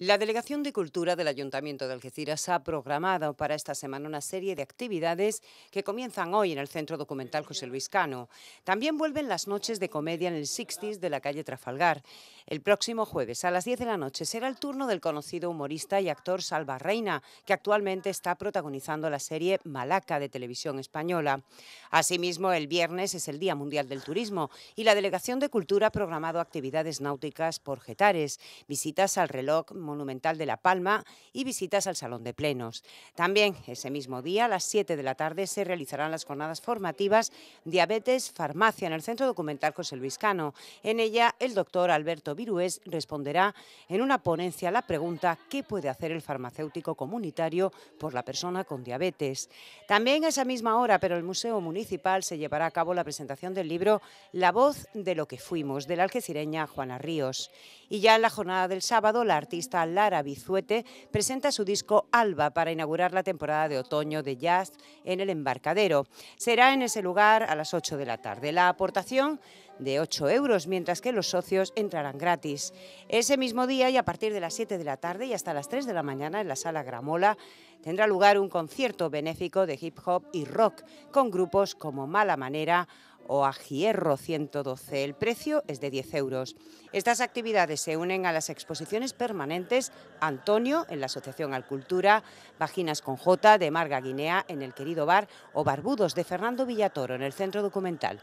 La Delegación de Cultura del Ayuntamiento de Algeciras ha programado para esta semana una serie de actividades que comienzan hoy en el Centro Documental José Luis Cano. También vuelven las noches de comedia en el Sixties de la calle Trafalgar. El próximo jueves a las 10 de la noche será el turno del conocido humorista y actor Salva Reina, que actualmente está protagonizando la serie Malaca de Televisión Española. Asimismo, el viernes es el Día Mundial del Turismo y la Delegación de Cultura ha programado actividades náuticas por Getares, visitas al reloj Monumental de La Palma y visitas al Salón de Plenos. También ese mismo día, a las 7 de la tarde, se realizarán las jornadas formativas Diabetes Farmacia en el Centro Documental José Luis Cano. En ella, el doctor Alberto Virués responderá en una ponencia la pregunta ¿qué puede hacer el farmacéutico comunitario por la persona con diabetes? También a esa misma hora, pero el Museo Municipal se llevará a cabo la presentación del libro La voz de lo que fuimos, de la algecireña Juana Ríos. Y ya en la jornada del sábado, la artista Lara Bizuete presenta su disco Alba para inaugurar la temporada de otoño de jazz en el embarcadero. Será en ese lugar a las 8 de la tarde. La aportación de 8 euros, mientras que los socios entrarán gratis. Ese mismo día y a partir de las 7 de la tarde y hasta las 3 de la mañana en la sala Gramola tendrá lugar un concierto benéfico de hip hop y rock con grupos como Mala Manera o Agierro 112. El precio es de 10 euros. Estas actividades se unen a las exposiciones permanentes Antonio en la Asociación Alcultura, Vaginas con J de Marga Guinea en el querido bar o Barbudos de Fernando Villatoro en el Centro Documental.